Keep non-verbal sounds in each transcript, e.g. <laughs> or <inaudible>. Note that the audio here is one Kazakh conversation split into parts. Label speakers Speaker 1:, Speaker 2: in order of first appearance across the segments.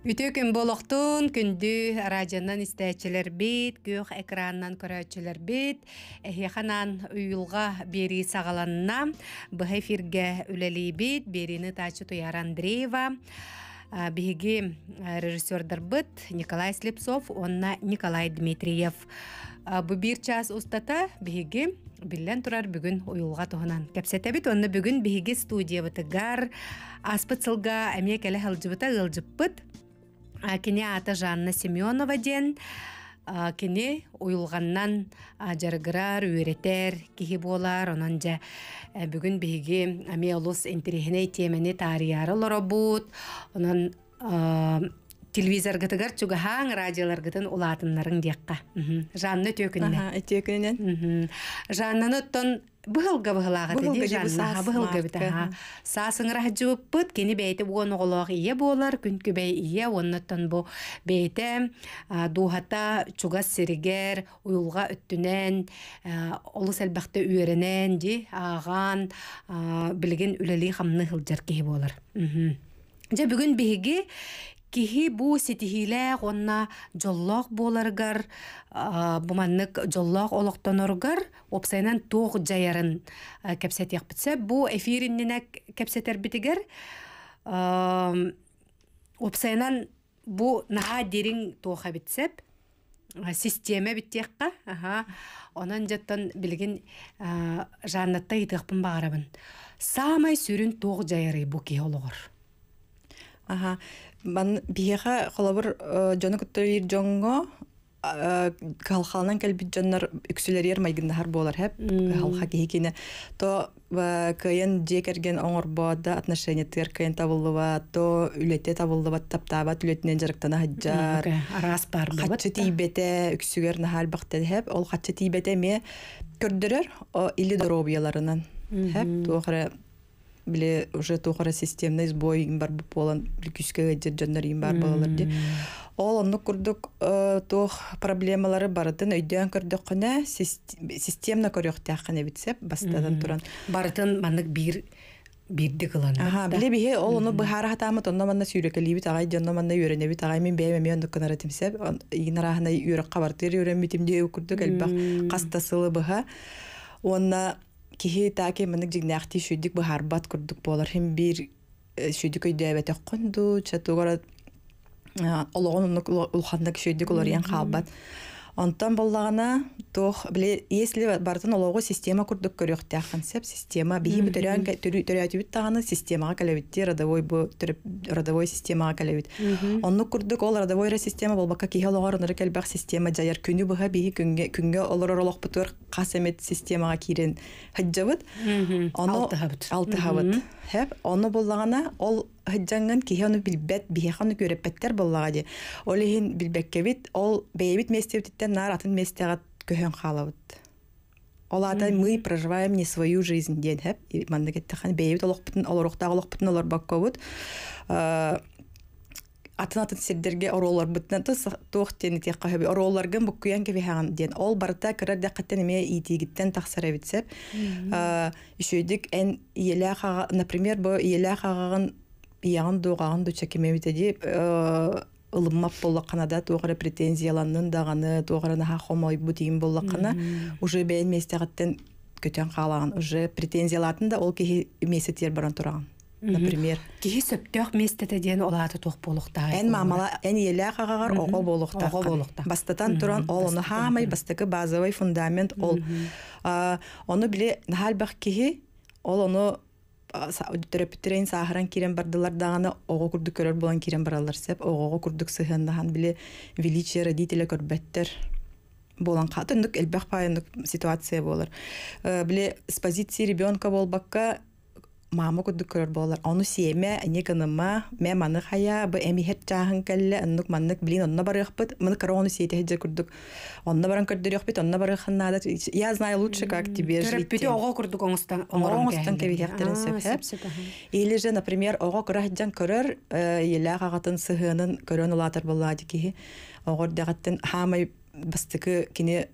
Speaker 1: Үтү күн болоқтун күндү радионан истечилер бит, күх экраннан көрөчүлөр бит. Эхиханан уйулга бери сағаланына бу эфирге үлели бит, берини тачы Туяр Андреева. Биги режиссердар быт Николай Слепцов, онна Николай Дмитриев. Бу бир час устата биги Биллен турар бүгін уйылға тұғынан. Кәпсәтә бит онны бүгін беге студия гар аспыцылға әмек әлі ғылжыбыта ғылжып кене ата жанна семенова ден кини уюлганнан жаргырар үйретер кихи болар онан жа ә, бүгүн биги ами олус интерихине темени таарыяры лоробут онон телевизоргытыгар чугаһаң радиоларгытын улаатыннарың диякка жанны төкүнне жаннаны оттон быһылга быһылагы деди жаннаха быһылга битаха саасыңра жыбыппыт кини бейте буон оголоох ие буолар күнкүбей ие оннотон бу бейте дуухата чугас сиригер уюлга өттүнен олус элбахты үөренен ди ааган билигин үлели хамны хылжар киһи буолар же бүгүн биһиги киһи бу ситиһилээ онна жоллоох буоларгар буманнык жоллоох олохтоноргар опсайнан туох жайарын э, кепсетиякпитсе бу эфириннене кепсетербитигер опсайнан бу наха дерин тоха битсеп э, система биттиякка аха онан жаттан билген э, жааннатта итыакпын баарабын самай сүрүн туох жайары бу киһи
Speaker 2: Аха. Ман биһәгә холабыр җаны э, көтәйер җонго э, халхалынан кәлбит җаннар үксүләрер майгыннар булар һәп халха кигене то э, кыен декерген оңорбода отношение тер кыен табылдыба то үлете табылдыба таптаба түлетинен жарыктана хаджар арас бар бу хатчы тийбете үксүгер нахал бакта һәп ол хатчы тийбете ме көрдөрөр илли доробияларынан һәп тохра биле уже тухара системный сбой им бар болан күскө эдер жандар им бар болалар ди ол онны курдук э, тух проблемалары барытын өйдөн көрдөк кына системно көрөктөк кына битсеп бастадан туран барытын манык бир бирди кылан аха биле бихе ол ону быхара хатамы тонно манна сүйрөкелибит агай жонно манна үйрөнебит агай мен бээме мен ондук кынара тимсеп игинарахына үйрөк кабартыр үйрөнбитим дие күрдүк элбак кастасылы быха онна киһи тааке манык жигнээхти сүйдик бу харбат курдук болар хим бир сүйдик э, өйдөөбете конду чатугора э, ологон улханнак сүйдик олориан хаабат онтан боллагана тох биле если бартын олого система курдук көрөктя концепт система бии бүтөрөн төрөтүбүт таганы системага келебитти родовой бу родовой системага келебит онну курдук ол родовой система болбакка кихе олоорныры келбак система жаяр күнү быга бии күнге күнге олоролох бутур кас эмет системага кирен хаджабыт хабыт алты хабыт хэп ону боллагана ол хаджанган киһену билбет биһехану көрөппеттер боллага ди. Ол иһин билбеккебит, ол бейбит местебиттен нар атын местегат көһөн халабыт. Ол ата мы проживаем не свою жизнь ден хеп. Манда кеттехан бейбит олоқпытын, олорохтагы олоқпытын олор баккобут. Э, атын атын сердерге оролар бытна та тох тени те кахаби оролар бу куян кеби хаган ден. Ол барта кирер дә каттан эме итигиттен тахсара битсеп. Э, ишөйдик эн еле например, бу еле хагагын биян деп дучакеме битеди э, ылыммап да туғары претензияланнын дағаны туғары наха хомой бутиин боллаққана уже бәйін местағаттен көтен қалаған уже претензиялатын да ол кеһи месетер баран тураган например кеһи сөптөх местете диэн олааты туох болухта эн мамала эн еле кагагар ого болухта ого болухта бастатан туран ол ону хамай бастакы базовый фундамент ол ону биле нахалбах кеһи ол ону төрөпүтүрен сахаран кирен бардылар дағаны оғы курдук көрөр болан кирен баралар сеп ого курдук сыхындахан биле величие родителя көрбөттөр болан хатындык элбэх паендык ситуация болар Біле с позиции ребенка болбаққа мама куддуккөрөр болар ону сиэме эне кыныма мэ манык хая бы эмиһет чааһын кэлле оннук маннык билин онно барыахпыт мыны кара ону сиэте хэджэ курдук онна баран көрдөриөхпит онно барыахыннаада я знаю лучше как тебе жить төрөппүтү ого курдук оңустан оңустан кэбитэхтеринсеп или же например ого кыраһджан көрөр елээх агатын сыһыынын көрөн улаатар боллаадикиһи оҕор дэгаттен хаамай бастыкы кини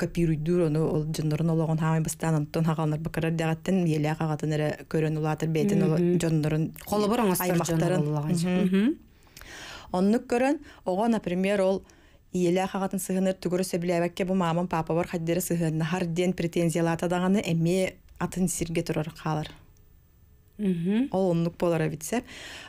Speaker 2: копируйдуур ону дьоннорун ологон хаамай бастаан онтон хагалнар бакарар дагаттан миэлэ хагатын эрэ көрөн улаатыр бейтин дьоннорун колобор аймактарын оннук көрөн ого например ол иелэ хагатын сыгыныр түгүрү сөбилээбекке бу маамам папа бар хаддери сыгыннахар диэн претензиялата даганы эми атын сирге турар каалар олоннук болара битсе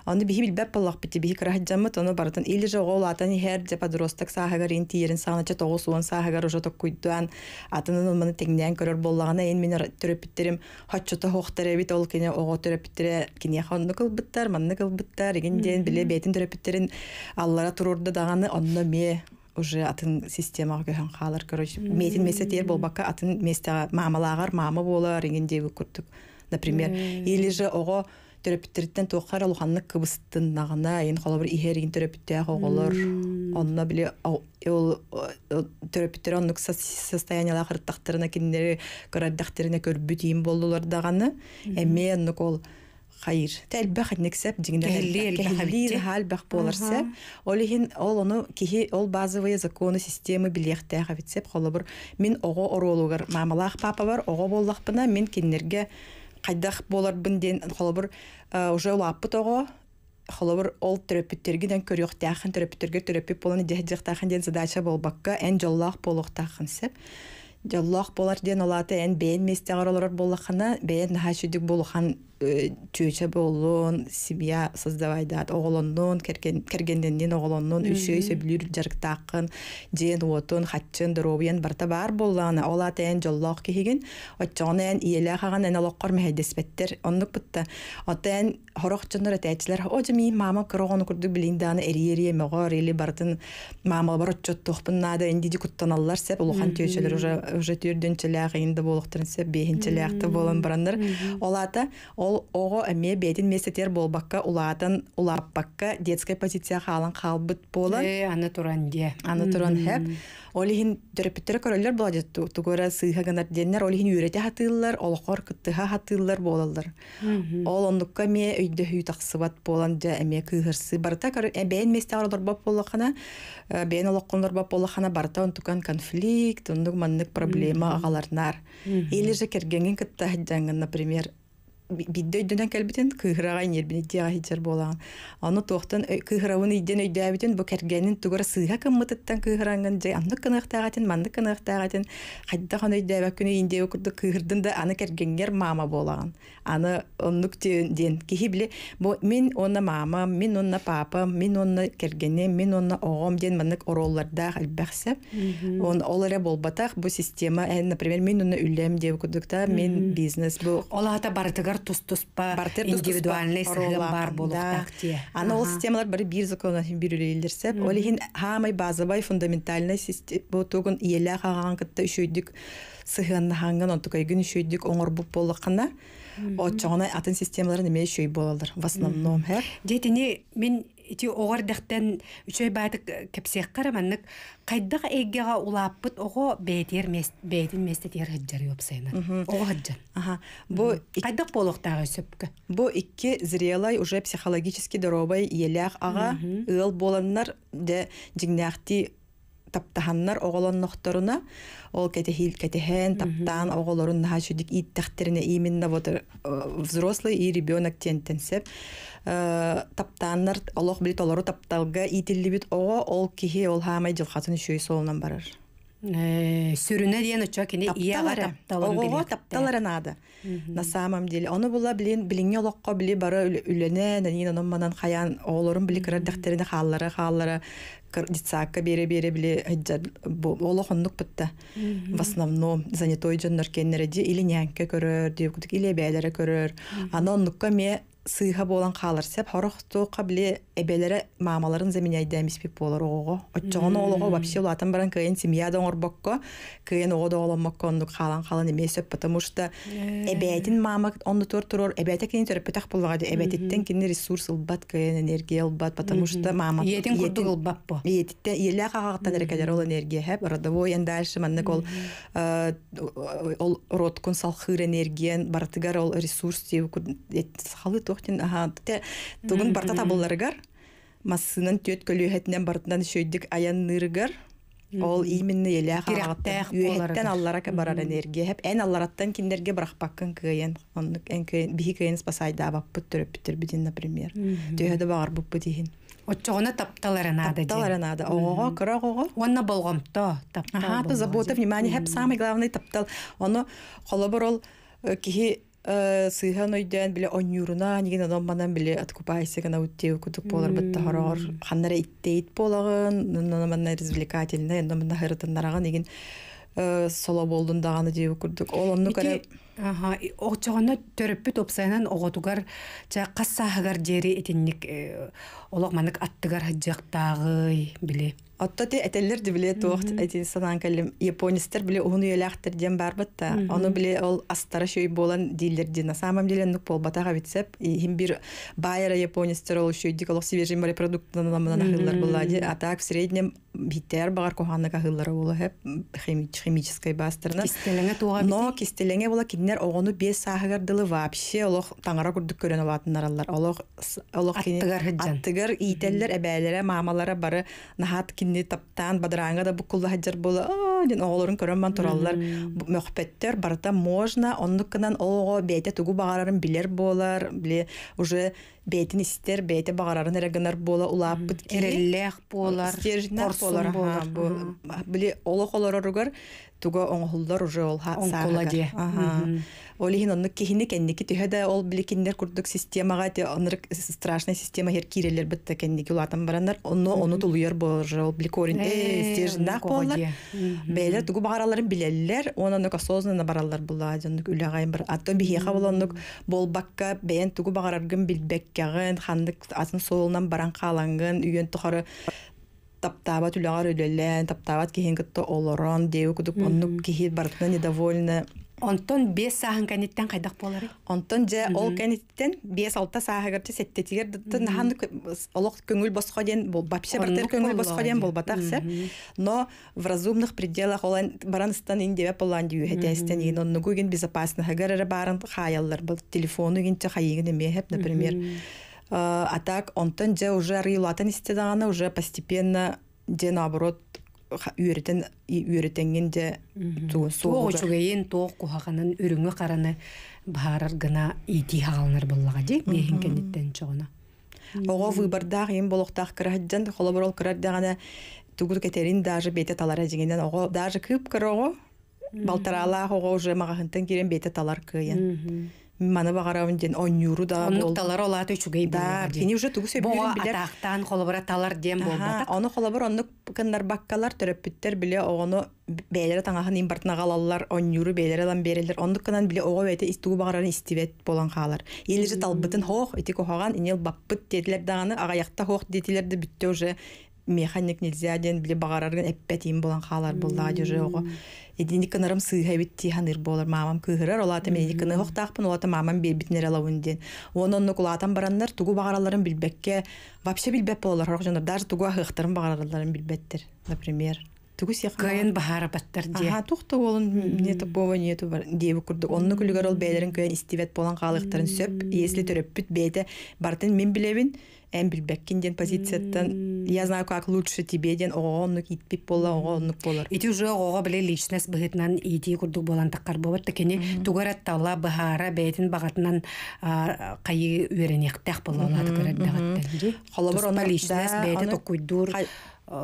Speaker 2: аны бихи билбэп баллах бити бихи кыраһаджаммыт ону барытын или же ол атын хер же подросток сааһагар ин тиерин саганача тогу суон сааһагар уже токкуйдуан атынын улманы теңнен көрөр боллагына эн мен төрөппиттерим хаччото хохтере бит ол кине ого төрөппиттере кине хонну кылбыттар манны кылбыттар иген ден биле бетин төрөппиттерин аллара турурду даганы онно ме уже атын система көһөн хаалар короче метин месетер болбакка атын месте мамалаагар мама болар иген дегі күртүк например или же ого төрөпүттүриттен туохар улуханнык кыбыстын нагана ин холо бир иһерин төрөпүттүах оголор онно биле э, ол э, төрөпүттөр оннук состояниялах ырыттахтарына киннери көрөрдахтарына көрбүт иим болдулар даганы эми оннук ол хайыр тәлбәх нексеп дигендә хәлбәх буларса ол ин ол оны кихи ол базовые законы системы билехтә хәвитсеп холобур мин ого оролугар мамалах папа бар ого боллах бина мин киннерге қайдах болар бінден холобур э, уже лаппы тоғы холобур ол төрөпүттергиден көрүктахын төрөпүттерге төрөпүп болан дехдихтахын ден задача болбакка эн жоллах болуктахын сеп жоллах болар ден олаты эн бээн местегар олорор боллахана бээн нахашудик болухан чөөчөбө э, олун семья создавайдат оголоннун кергендендин оголоннун үсөй сөбүлүр жарыктаакын жээн уотун хатчын доробуян барта баар боллаана ола тен жоллоох кихигин отчоон эн иэлэ хаган эн олоккор мэхэдеспеттер оннук бутта отен хорох чыннор этээчилер о мии маама кырогону курдук билин даана эри эри эмегор или бартын мама бар отчоттухпун наада эндиди куттаналлар сеп улухан төөчөлөр уже уже түрдүнчелээх инде болохтарын сеп бехинчелээхте болон бараннар олата ол ол оғо эме бетин местетер болбакка улаатан улааппакка детская позиция хаалан хаалбыт болын э аны туран де аны туран хэп олихин төрөпүттөрө көрөлөр була жетту тугора сыыха ганар деннер олихин үйрөте хатыыллар олохор кыттыха хатыыллар болаллар ол оннукка эме өйдө хүү таксыбат болан жа эме кыыхырсы барта э, бээн месте ородорбоп боллахана э, бээн олоккондорбоп боллахана барыта онтукан конфликт оннук маннык проблема агаларнар или же кергенген кыттахджаңын например биддөйдөнөн кэлбитин кыыхыраган ербинитиагахитер болаан болаған туохтан э, кыыхырабын идден өйдөөбүтүн бу кэргэнин тугура сыыха кыммытыттан кыыхыранган жай амны кыныахтаагатин манны кыныахтаагатин хайдахан өйдөөбөк күнү индеби курду кыыхырдын да аны кэргенгер маама болаан аны оннук диен кихи биле бу мен онна мама мен онна папа мен онна кэргенем мен онна огом ден маннык ороллардаах элбехсе он оларе болбатақ бу система э, например мен онна үллем деп курдукта мен бизнес бу олаата барытыгар бар тус-тус ба индивидуальный сыйлы бар булык та. Аны ул системалар бер бир закон ашып бирелерсе, ул ген һәммәй базавай фундаментальный система бу төгөн иелә хаган кытта үшәйдик сыйган хаган онтыкай гүн үшәйдик оңор бу булык кына. Очоны атын системалар неме үшәй булалар? Васнан ном һәр. Дети мен ити оғардақтан үчөй баатык э, кепсех
Speaker 1: караманнык кайдак эггега улааппыт ого бээтер бээтин местетер хаджар сайна
Speaker 2: ого хаджан ага бу кайдак дагы сөпкө бу икки зрелай уже психологически здоровый елях ага ыл боланнар де жиңнахти таптаһаннар оголоннохторуна ол кетехил кетехен таптаан оголорун наха чудик иттахтерине именно вот э, взрослый и ребенок тентенсеп э, таптааннар олох бит олору тапталга итиллибит ого ол кихи ол хамай жылхатын үшөй солунан барар э, сүрүнэ диэн
Speaker 1: очо кини ияга тапталын билет. Ого,
Speaker 2: тапталара надо. На самом деле. Оны була билин, билинге олокко били бара үлөне, нанин онын манан хаян оолорун били кырар дахтерини хааллары, хааллары дитсакка бере бере биле хаджар боло хоннук бутта в основном занятой жоннор кеннереди или нянька көрөр дип или бәләре көрөр аны оннукка сыыха болан қалар сеп хорох тоқа біле эбелере мамаларын заменяйдамис пип болар ого отчоғон олого вообще улатын баран кыйын семья доңор бокко кыйын ого доголон моккондук халан халан эмесеп потому что э. эбетин мама онду тур турор эбете кини төрөп бетак болгога же эбетиттен кини ресурс ылбат кыйын энергия ылбат потому что мама иетин курдук ылбаппо иетитте еле кагакта дерекелер ол энергия хеп родовой ен дальше маннык ол э, э, ол роткун салхыр энергиян бартыгар ол ресурс тип халы тохтин ахаатте тугун барта табылларыгар массынан төт көлүһэтинен бартынан сөйдик аян нырыгар ол именно елях ағаттан үйеттен аллара барар энергия хеп эн аллараттан киндерге бырахпаккын кыйын онны эн кыйын бихи кыйын спасайда баппыт төрөп бидин например төхөдө багар буппы дийин Отчогона тапталара надо. Тапталара надо. Ого, кыра ого. Онна болгом таптал. Ага, то забота внимание, хеп самый главный таптал. Оно холоборол э, кихи Э, сыйхан ойдан биле оннюруна ниген адам менен биле откупайсы гана үтте күтүк болор бит тарар ханнара иттейт болагын менен менен республикательне менен менен хайратындарга ниген э, соло болдун даганы деп күрдүк ол аны кара ага, очогоно төрөп бит опсайнан оготугар ча кассагар жери этинник э, олок менен аттыгар жактагы биле Отто те әтәлләр дә биле тоқт санан кәлем японистер биле уны яляхтыр дем бар бытта. Аны биле ул астара шөй болан диллер дина. Самым нук пол батага битсеп, хим бир байра японистер ул шөй дикалык свежий мале продукт А так в среднем биттер бағар коханныга хыллары була хеп химической бастырна. Кистелеңе туга Но кистелеңе була киннер огону бес сахагар дылы вообще олох таңара күрдүк көрөн алатын аралар. Олох олох аттыгар хыджан. Аттыгар ителлер әбәләре, мамалары бары нахат кинни таптан бадранга да букулла хаджар була. Дин оголорун көрөн ман тураллар. Мөхбеттер барда можно оннукынан ого бейте тугу багарарын билер болар. Биле уже бейтин истер бейте багарарын эрегенер бола улап бит. Эреллех болар. олар бу биле олохолары гөр туга оңылдар уже алхаса олыды оле геннык хинекеннек диһә дә ул билекендер күрдүк системага әти аңрык страшный система һер киреләр бит дикеннек улардан баранар аны тулыер боры ул биле кориндә э, э, стеж накоди белә тугу багыларым биләләр оны сознында баралар була ул айдән дик үле гаим бер атомбик яхаболандык бакка бән тугу багыргым билбеккә ген хандык асны солыndan бараң калаңгын үен тыхоры таптаабат тулаҕар өлөлэн таптаабат киһин кытта олорон дээби кудук оннук киһи барытына недовольны
Speaker 1: онтон бес сааһын кәнеттен қайдақ болар
Speaker 2: онтон же ол кәнеттен бес алта сааһыгырчы сеттетигер дытты нахан олох көңүл босхо диэн бул вообще бартер көңүл босхо диэн болбатах се но в разумных пределах ол олан баранстан индебе болан дию иин оннугу оннугугин безопасныхагер барын хаяллар бул телефону гинте хаигин эмехеп например а так онтон же уже рыйлатын истедаганы уже постепенно де наоборот үйрөтен үйрөтенген же тугочугейин тоок кухаганын
Speaker 1: үрүңө караны баарар гына ити хагалнар дей же бээхинкениттен чогуна
Speaker 2: ого выбордах им болохтах кырахаджан холоборол кырар дагана тугур кетерин даже бете талара жигенден ого даже кып ого балтыраалаах ого уже магахынтын кирен бете талар кыйын маны багарабын ден онюру да үчүгей да кини уже тугу сөбүрүн билер атактан талар дем болбатак ону холобор оннук кындар баккалар төрөппүттер биле огону бээлери таңахан калаллар онюру бээлери берелер ондук биле ого бэйте истугу багарарын истибет болан каалар или же талбытын хоох ити кохоган баппыт дедилер даганы агаякта хоох диетилерди уже механик нельзя ден биле багарарган эппетим болан халар булла жүре ого эдин кынарым сыйга битти ханыр болар мамам кыгырар олата мен кыны хоктакпын олата мамам бер битнер алауын ден онон нукулатан бараннар тугу багараларын билбекке вообще билбеп болар хор жандар даже тугу ахыктарын багараларын билбеттер например тугу сиях кайын бахара баттар де аха тухта олун не бова нету бар дебу курдук онну күлүгөр ол бээлерин кыйын истивет болан калыктарын сөп если төрөппүт бээте бартын мен билебин эм билбеккин ден позициядан я знаю как лучше тебе ден оғоннук итпик болла оғоннук болар ити уже ого биле личность быһытынан ити курдук болантаккар болбатта
Speaker 1: кини тугар атталла быхара бээтин багатынан кайы үөренектех болалаат
Speaker 2: көрөддагаттанди холобор она личность бээте токуйдур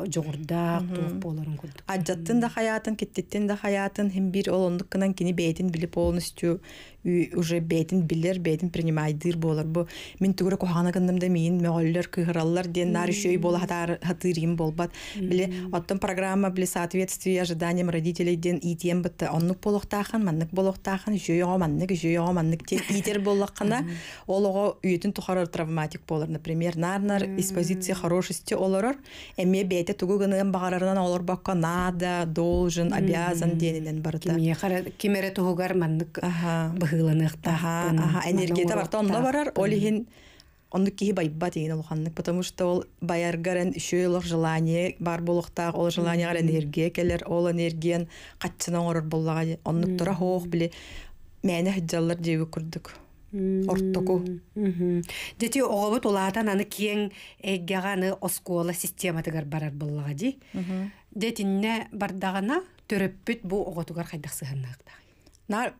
Speaker 2: жоғырдақ туук боларын курдук аджаттын да хаятын кеттеттен да хаятын хим бир олондук кынан кини бээтин билип полностью уже бетин билер бетин принимайдыр болар бу мен түгүрө кохана кындымда мен мөөллөр кыгыраллар ден нарышөй бола хатырим болбат биле оттон программа биле соответствие ожиданиям родителей ден итием бытта оннук болохтахан маннык болохтахан жөйого маннык жөйого маннык те итер боллаккана олого үйөтүн тухарар травматик болор например нарнар экспозиция хорошести олорор эме бете тугу гыныгын багарарынан олор бакка надо должен обязан денинен барыта кимере тугугар маннык кыыланых ага энергия барта онно барар олихин оннук киһи байба деген олуханнык потому что ол баяргарен еще олох желание бар болуктаах ол желаниегар энергия келер ол энергиян катчына оңорор буллага оннук тура хоох биле мээне хыджаллар жеби курдук ортуку дети
Speaker 1: оғобут улаатан аны киен эггега аны оскуола систематыгар барар буллага ди
Speaker 2: детинне бардагана төрөппүт бу оғотугар хайдак сыхыннаактаа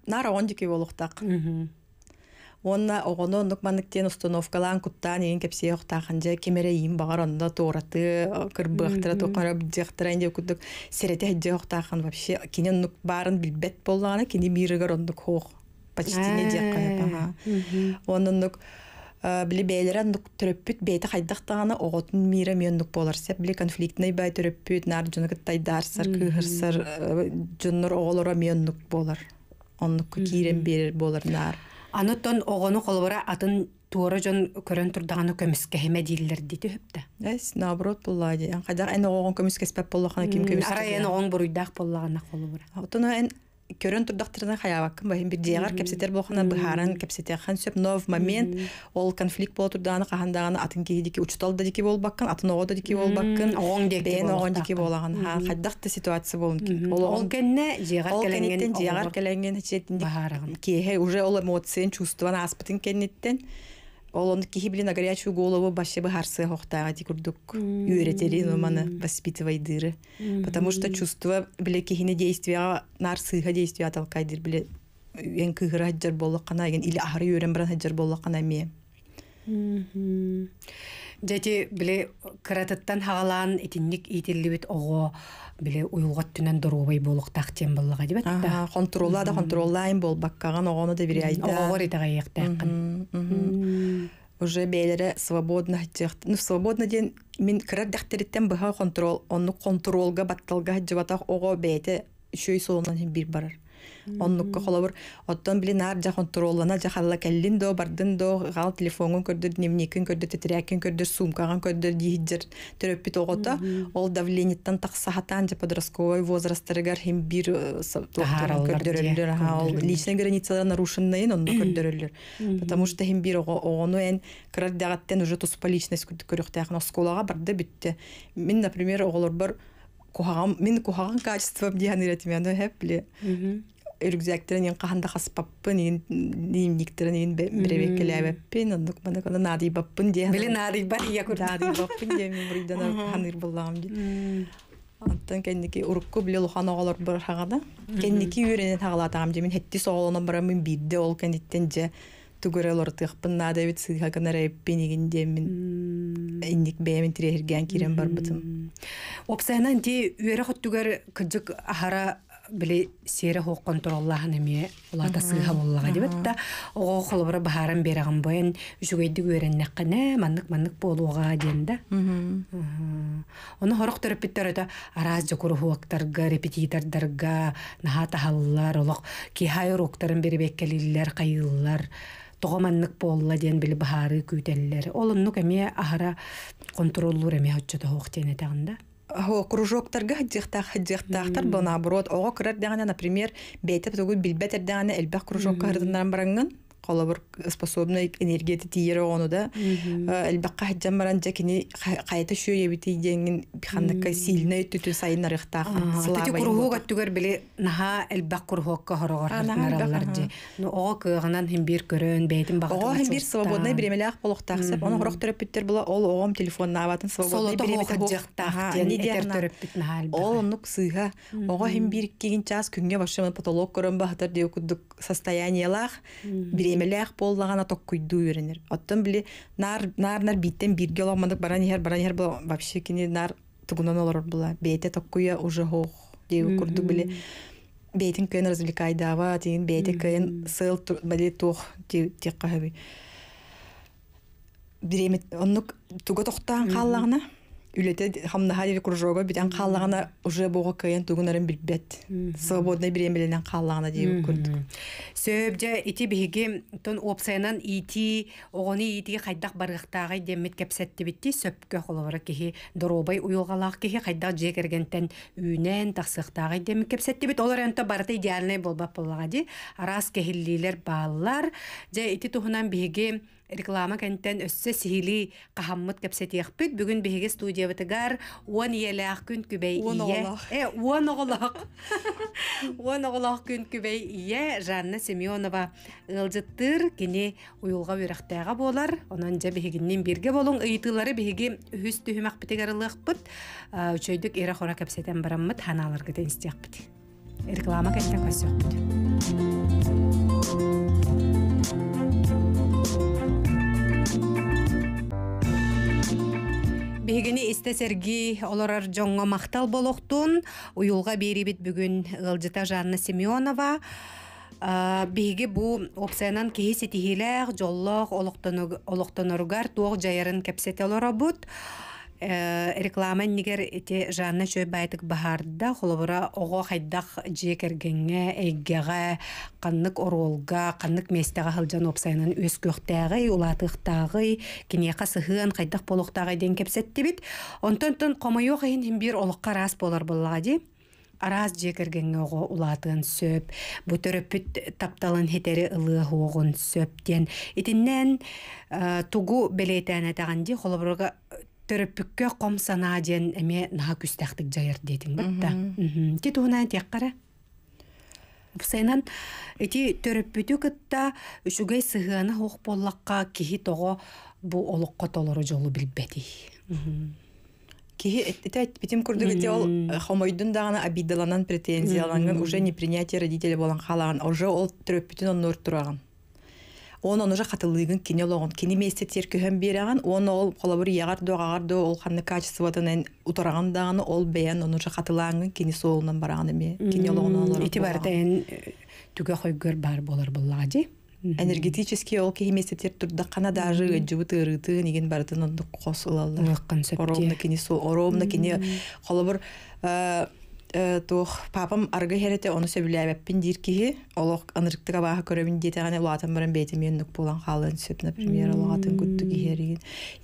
Speaker 2: нар ондики болуқтақ онна оғоно оннук манныктен установкалаан куттаан иин кепсие уктаахан же кемере иим багар онно туураты кырбыактыра тукара бдиактыра инде күдүк серете хедже уктаахан вообще кини оннук баарын билбет боллагана кини мирыгар оннук хоох почти не диакаапага э, он оннук э, били бээлер оннук төрөппүт бейте хайдактагана оготун мира мионнук болар сеп били конфликтный бай төрөппүт нар жонукыттайдаарсар кыыхырсар жоннор э, оголоро мионнук болар оннукку киирен бир боларнаар анутон огону колбора атын туора жон көрөн турдаганы эме дииллер дейт хөптө эс наоборот булла ди анкадар эн огон көмүскеспеп боллахана ким көмүске ара эн огон буруйдах боллагана колбора отоно эн көрөн турдактырдан хаябаккын бахин бир диягар кепсетер болхана кепсете хан сөп нов момент ол конфликт боло турдааны кахандаганы атын дики учтал да дики болбаккын атын ого да дики болбаккын оң дек бен оң дики болаган ха ситуация болун ол ол кенне диягар келенген диягар келенген кехе уже ол эмоциян чувствован аспытын кенниттен Олон кихибли на горячую голову баще бы харсы хохтага ти курдук. Юретели номаны воспитывай дыры. Потому что чувство биле кихине действия нарсыга действия толкайдыр биле ен кыгыра хаджар болла кана ген или ахры юрен бран хаджар болла кана ме.
Speaker 1: Дәти биле кыратыттан хагалан итинник итиллибит ого
Speaker 2: биле уйулгат түнен дорубай болук тактен боллага дибет. Аха, контролла да контроллайн бол баккаган огону да бир Ого Огор итага яктакын. Уже бейлере свободно хатчак. Ну свободно ден мин кырат дахтериттен баха контрол, онну контролга батталга хатчабатак ого бейте. Шөй солынан бир барар оннукка холобур оттон билин ар жахон туроллана жахалла келлин до бардын до гал телефонун көрдөр дневникин көрдөр тетерякин көрдөр сумкаган көрдөр дихиджер төрөппүт огото ол давлениеттан таксахатан же подростковой возрасттарыгар хим бир э, көрдөрөллөр ол личный границалар нарушенныйын онну көрдөрөллөр потому что хим бир огону эн кырардагаттен уже туспа личность көрүхтаяхын осколага барды бүтте мен например бар кухагам мен кухаган качеством диан иретимен э, хэп өргүзәктерен ен қаханда қаспаппын ен деймниктерен ен біребек келәбәппін ондық мана кона нади баппын де біле нади бар я көрді нади баппын де мен бұрыйдан ханыр боллағым де Антон кенники урукку биле лухан оголор бар хагада. Кенники үйренен хагалатам же мен хетти соголона бара мен бидде ол кенниттен же тугорелор тыхпын нада бит сыга канара пенеген мен эндик бемен тирерген кирем бар бытым. Опсанан ти
Speaker 1: үйрә хоттугар ахара били сера хоққон тураллаһын эмие улата сыыха боллага дебетта ого холобора баһарын берагын бойын үсүгөйдү көреннеккене маннык маннык болууга диэн да ону хорох төрөппиттер өтө араас жокуру хуактарга репетитордарга наха тахаллар олох кихай уроктарын беребеккелиллер кайыллар тоҕо маннык буолла диэн били баһаары күүтэллер олоннук эмие ахара контроллур
Speaker 2: эмие оччото хуох
Speaker 1: тиэнэтаҕында
Speaker 2: кружоктарга хаджихтах хаджихтахтар бо наоборот ого кырар например бейтеп тугу билбетер дагана элбах кружокка қолобур способный энергияты тиере ону да э, элбакка хаджан баран жакини кайта шүйебити деген ханнакка сильно өттүтү сайын арыктаах слава кургуга түгөр биле наха элбак кургокка
Speaker 1: хорогорнаралар
Speaker 2: же ого кыганан бир көрөн бейдин бага ого бир свободный биремелеах болохтаахсып оны төрөп биттер була ол огом телефонна абатын свободный ол нук сыйга. ого бир кигин час күнгө башымын потолок көрөн бахтар окудук состояниелаах бире эмелеах боллагана токкуйду үйренер. Оттон били нар нарнар биттен бирге оломмадык баран ихер баран ихер вообще кини нар тугунан олорор була. Бейте токкуя уже хох деу курду били. Бейтин кэн развлекай дава, тин бейте сыыл сыл бали тох тек кахаби. Биремет оннук туга тохтан каллагына үлете хамнаха дири кружого битен қаллағана уже бого кыйын тугунарын билбет свободный бирен билен деп дири көрдік
Speaker 1: сөп жа ити биги тон опсайнан ити огони итиге хайдах баргыктагы деммет кепсетти битти сөпкө холовара кихи доробай уйулгалак кихи хайдах же үйнен үнен тахсыктагы деммет кепсетти бит олар энто барыта идеальный болбап боллага арас кехиллилер баалар же ити тухунан биги реклама кэнтен өссө сихили кахаммыт кепсетиэхпит бүгүн биһиги студиябытыгар уон иэлээх күн күбей ие э уон оголох уон оголох күн күбей ие жанна семенова ылжыттыр кини уюлга үрэхтээҕэ буолар онон же биһигиннин бирге болуң ыйытылары биһиги үһүс түһүмэхпитигер ылыахпыт э, үчөйдүк эре хора кепсетен бараммыт ханаларгытен истиэхпит реклама кэнтен көсөхпүт Бегіні істе серги олорар жоңго мақтал болоқтун. Уйылға беребет бүгін ылжыта Жанна Семенова. Беге бұ опциянан кейі сетихелер, жоллоқ олықтонорғар туоқ жайарын кәпсет олора Э, реклама нигер ити жанна чой байтык бахарда холобора ого хайдах жекергенге эгега каннык оролга каннык местеге хылжан опсайнын өз көхтәге улатыктагы кине сыхын хайдах полуктагы ден кепсетти бит онтонтон комойо кыйын бир олукка рас болор буллага ди араас жекергенге ого улатын сөп бу тапталын хетери ылы огон сөптен итиннен э, тугу белейтен атаганди холобурга төрөппүккө ком санаа диэн эме наха күстэхтик жайыр дейтин батта ти тек қара. Бұсайнан эти төрөппүтү кытта үчүгэй сыһыана хох боллакка кихи того бу олокко толору жолу билбети.
Speaker 2: Кихи это битим курдуга те ол хомойдун дагана обидаланан претензияланган уже непринятие родителей болан халаган уже ол төрөппүтүн он нур тураган оны уже хатылыгын кине логон кине месте теркөһөн береген оны ол колобур ягар догагар до ол ханны качествотунан утарагандаганы ол бен оны уже хатылаангын кине соолунан бараган эме кине логон олор итибар тен э, түгө койгөр бар болор буллади энергетический ол кеместетер турда кана даже жыбыт ырыты неген барытын онду косулаллар оромна кине оромна кине колобур Э, тох папам арга херете оны сөбүлээбеппин дииркиһи олох анырыктык абааха көрөмүн диэтегане улаатан баран бейтемиөннүк булан хаалын сөп например олоғатын күттүк ихеригин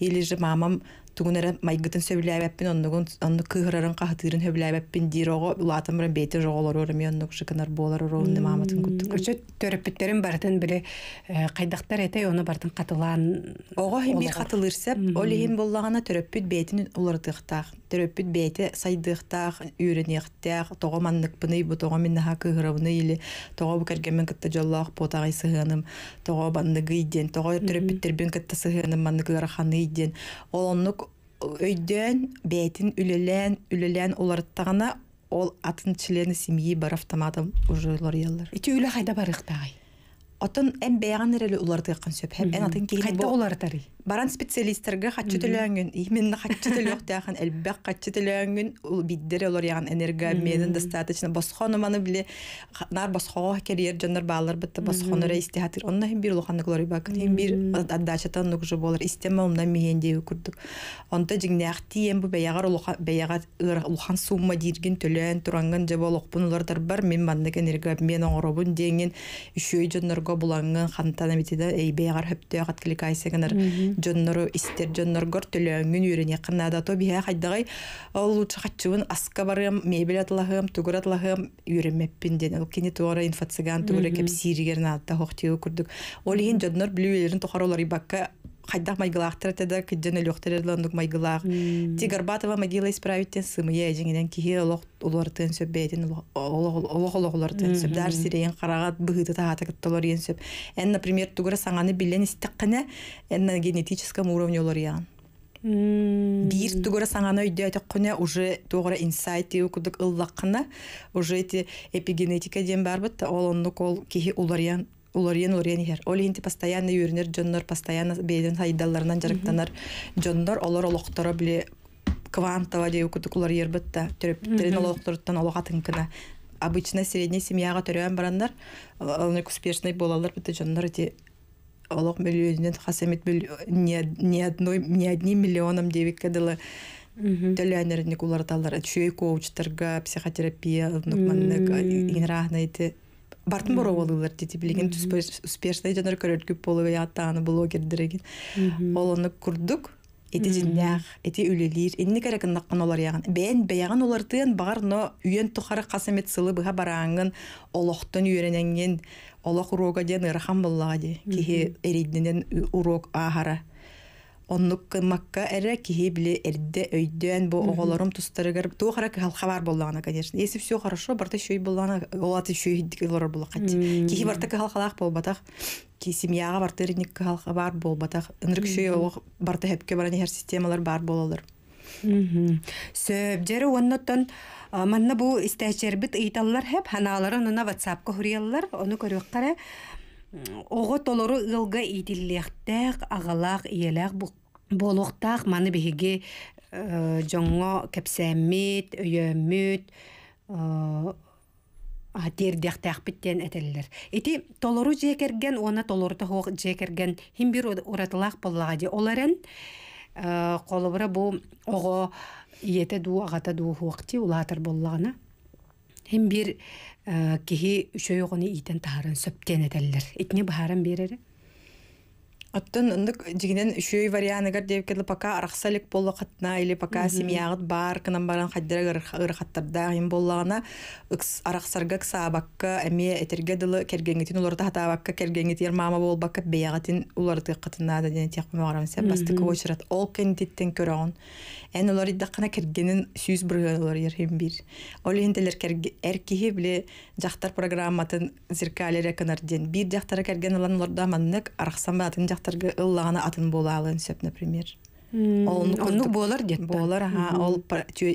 Speaker 2: или же мамам тугунара майгытын сөйлеп аппын онун гон аны көйрөрөн кахтырын сөйлеп аппын дирого улатын бир бете жоголор орум ен нук шикнар болор орун маматын маамытын күттү көчө төрөптөрүн
Speaker 1: бардын биле кайдактар э, этей аны бардын катылан
Speaker 2: ого хим бир катылырса ол хим боллагана төрөпт бетин улартыктак төрөпт бети сайдыктак үйрөнөктөк тогом аннык бу тогом менен ха көйрөбүнө иле тогом бу кергем мен кетте жоллох потагай сыгынам тогом аннык иден тогой төрөптөр бен кетте сыгынам аннык ол онук өйдөн бәйтін үлелен олар тағына ол атын члены семьи бар автоматом уже лориялар. Ити үлі қайда барық бағай? отон эм бэйганереле уларды кан сөп хэм эн атын кийин бу улар тари баран специалисттерге хатчы төлөңгүн именно хатчы төлөх тагын <laughs> элбек хатчы төлөңгүн ул биддер олар яган энергия менен достаточно босхону маны биле нар босхого керер жандар баалар битте босхону ре истехатыр онна хим бир улхан глори бак хим бир отдача тан нужу болар истема умна миен дей күрдүк онта жигнахти эм бу бэягар улха бэягар улхан сумма дирген төлөн туранган же жаболок бунулар бар мен мандык энергия мен оңробун деген үшөй жандар онго булаңгын хантана битиде эйбегар хөптө каткылы кайсыгыныр жоннору истер жонноргор төлөңгүн үйрөне кынада то биһэ хайдагай ол лучше хатчуун аска барым мебель атылахым тугур атылахым үйрөнмеппин ден ол кини туора инфо цыган тугура кеп сиригер наатта хохтиу курдук ол иин жоннор билүүлерин тохоролор ибакка хайдах майгылаахтар тада кыджан өлөхтер ландык майгылаах тигарбатова могила исправиттен сымыя эжиңинен кихи олох улартын сөббейтин олох олох улартын сөп дар сирейин карагат быгыты таата кыттолор иен сөп эн например тугура саңаны билен истеккене эн на генетическом уровне олор яан Бир тугура саңана үйдө айтаққына уже тугура инсайт дей кудык ыллаққына уже эти эпигенетика деген барбыт олоннук ол кихи уларян улорьен улорьен ихер. Ол постоянно юрнер жоннор, постоянно бейден хайдалларынан жарыктанар. Жоннор олор олоқтора биле квантова дей укутукулар ербітті. Төрөптөрүн олоқторттан олоға кына Обычно средний семьяға төрөөн барандар, успешный болалар бүтө жоннор эти олоқ миллионен хасамет не одной ни одним миллионом девик кадала төлөнер никулардалар чүй коучтарга психотерапия нукманны генерахна эти бартын боро болылар дети билеген успешный жанар көрөлкүп болуга аттааны блогердерегин ол олону курдук эти жиннях эти үлелир эмне керек наққан олар яғын бәйін баяган олар тыын бағар но үйен тұқары қасымет сылы бұға бараңын олохтон үйрененген олох урога ден ырахан боллаға де эридинен урок ахара оннук кымакка эрэ киһи биле эрдэ өйдөн бу оголорум тустарыгар туу хара кыл хабар болгана конечно если всё хорошо барта шуй болгана олаты шуй дикилор болгат киһи барта кыл халах болбатах ки семьяга барта ирник кыл хабар болбатах инрик шуй барта хепке барани хер системалар бар бололор сөбдери оннотон
Speaker 1: манна бу истечербит ыйталлар хеп ханаларын на ватсапка хурыяллар ону көрөккара Ого толору ылга итиллектек агалак иелек болуқтақ маны биһиги э, жоңго кепсэммит өйөммүт э, тердиахтаахпиттен этеллер ити толору жекерген оны толору тохуок жекерген химбир уратылаах боллага же оларен колубура э, бу ого иете дуу агата дуу хуакти улаатар боллагана бир кихи үчөй иитен сөптен этеллер
Speaker 2: итни баарын берери Оттон ындык дигинен үшөй варианагар деп пока арахсалик болла катна или пока семьягыт бар кынан баран хаддыра ырхаттарда им боллагана арахсарга ксаабакка эми этерге дылы кергенгитин уларда хатаабакка кергенгитер мама болбакка беягатин уларды кытына да дене тех бумагарам бастыкы очрат ол кентиттен көрөгөн Эн олар иддаққана кергенін сүйіз бұрған олар ерхем бір. Ол ентелер әркеге біле жақтар программатын зеркалер екінарден. Бір жақтары керген алан оларда маннык арақсан атын жақтарға ұллағана атын бола алын сөп, например. Оны болар дет. Болар, ол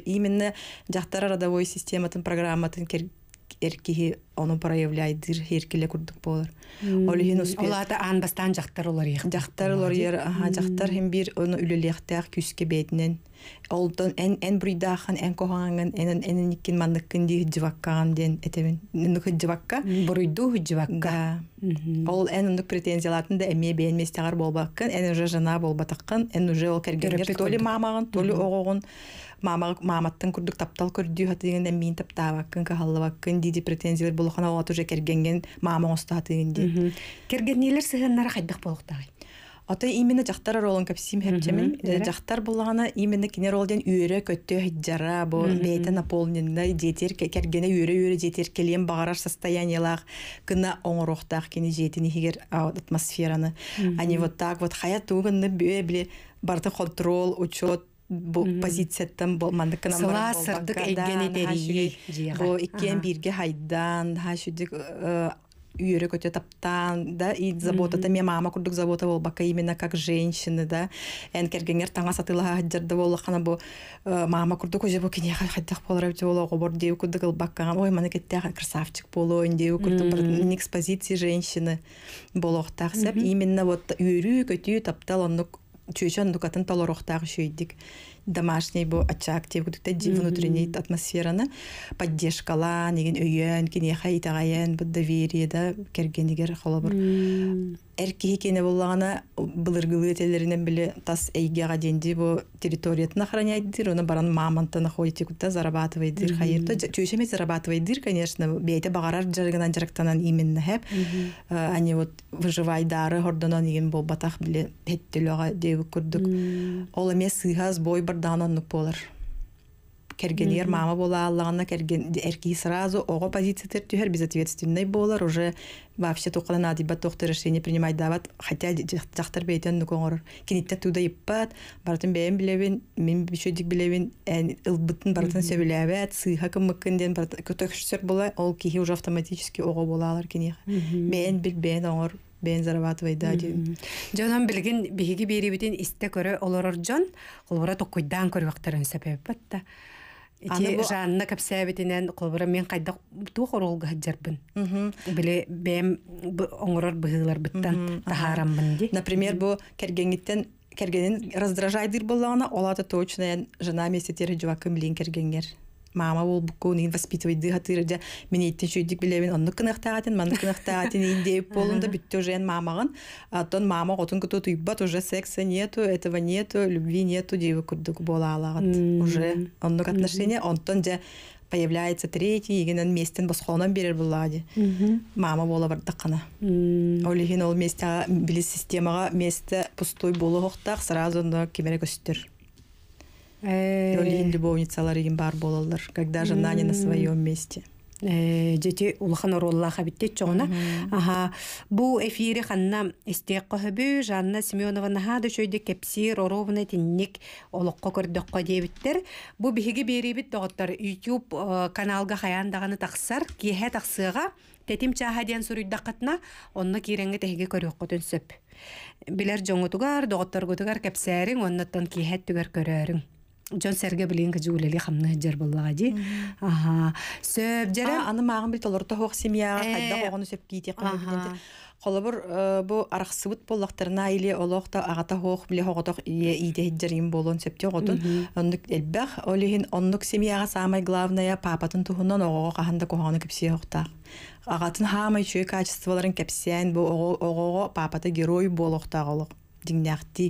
Speaker 2: именно жақтар родовой систематын программатын керген эркиһи ону проявляйдыр херкиле курдук болар.
Speaker 1: Олихин успе. Олата
Speaker 2: ан бастан жактар олар яхтар. Жактар олар яр, аха жактар хем бир ону үлелехтәк күскә бетинен олдон эн эн буйдахан, эн коханган, эн эн никин мандыкын ди хиджваккан ден этебин Ну хиджвакка. Буйду хиджвакка. Ол эн ондук претензиялатын да эме бенмес тагар болбаккан, эн уже жана болбатаккан, эн уже ол то толи мамагын, то толи огогун мааматтан курдук таптал көрдүү хаты деген эммин таптаабаккын кахаллабаккын диди претензиялар болохона оот уже кергенген маама оңосту хаты дегенди кергеннелер сыгыннара хайдах болуктагы Ата именно жақтар ролун капсим хепчемин э, жақтар булгана именно кине ролден үйрө көттө хиджара, бу бейте наполненда детер кергене үйрө үйрө детер келем багарар состояниялар, кына оңрохтах кине жетини хигер атмосфераны. Они вот так вот хаят угынны бөбле барды контрол учет, бу позиция болмандыкын сыла сырдык эйген бу бирге хайдан ха шүдик үйөрө көтө таптан да и заботата мен мама курдук забота болбакка именно как женщины да эн кергеңер таң сатыла хаджарда бу мама курдук уже бу кине хайдах болар деп олого бор дей курдук ылбаккан ой мана кетте красавчик болоюн дей курдук экспозиции женщины болохтах сеп именно вот үйөрүү көтүү таптал онук чуйчан дукатын толорохтағы шүйдік домашний бу очаг тип ди внутренний атмосфераны поддержкала неген өйөн кинеха итагайен бу доверие да кергенигер холобур эркиһи кене боллағана былыргылы өтелерінен биле тас эйгеға денди бу территориятына храняйдыр оны баран мамонтына хойти тек зарабатывайдыр хайырда чөйшеме зарабатывайдыр конечно бейте бағарар жарыгынан жарактанан именно хэп они э, вот выживайдары хордонан иген бол батах биле хеттелеға дебі күрдік ол эме бой бардаанан нук кергенер мама бола аллағына керген эрки сразу ого позициятер түһер безответственный болар уже вообще тухлана адибат тохты решение принимать дават хотя жактар бейтен нукоңор кинитте туда иппат бартын бэм билебин мен бишедик билебин эн ылбытын бартын сөбилебет сыйха кымыкын ден көтөкшсөр бола ол кихи уже автоматически ого болалар кинеха бээн бил бээн оңор бен зарабатывайда дин.
Speaker 1: Жонан билген биһиги берибитин исте көрө олорор жон, кулбура токкуйдан көрбөктөрүн себеп патта
Speaker 2: ити жанына капсабитинен
Speaker 1: колбара мен кайда туу орол хаджарбын биле бэм оңорор
Speaker 2: быһыылар біттен тахарамбын ди например бу кергениттен кергенин раздражайдыр боллагана олата точная жена месетери жуакым лин кергенгер мама ол букун ин воспитывать дыга тырда мен иттен шүйдик билебин онну кынактаатын маны кынактаатын индеп <laughs> болунда бүтте уже мамаган атон мама отун куту туйбат уже секса нету этого нету любви нету дейби курдук бола алагат уже оннук отношение онтон же появляется третий егенен местен босхонан берер булади мама бола бардакана олигин ол месте били системага месте пустой болохтак сразу кимере көстөр Э, Ролин любовницалар бар болалар, когда жена не на своем
Speaker 1: месте. Э, дети улахан ороллаха биттет бу эфири ханна истек қохыбы, Жанна Семенованы хады шойде кепсир оровны тинник олыққа көрдіққа дебіттер. Бу бігігі беребіт доғыттар YouTube э, каналға хаяндағаны таксар кейхе тақсыға тетим чахаден сүрүйдақытна, онны кереңі тәхіге көріққа түнсіп. Білер жоңытугар, доғыттар көтігар кепсәрің, оннаттан кейхет түгер дьон серге билигин кыжуулели хамны жер боллага ди аха
Speaker 2: сөп жере аны маагын бит олор тохох семья хайда когону сөп кийти холобур бу арахсыбыт боллактарына или олохта агата хох биле хоготох иде жерим болон сөптө готун Ондық элбэх олихин ондық семьяга самай главная папатын тухунан ого каханда кохону кепсе хохта агатын хамай чүй качестволарын кепсен бу ого ого папата герой та голок диңняхти.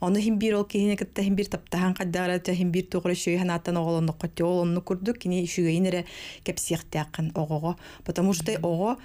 Speaker 2: Оны химбир ол киһине кытта химбир таптахан каддара та химбир тугры шөй ханаттан оголонну котти оголонну курдук кини шүгейнере ақын оғығы. потому что оғы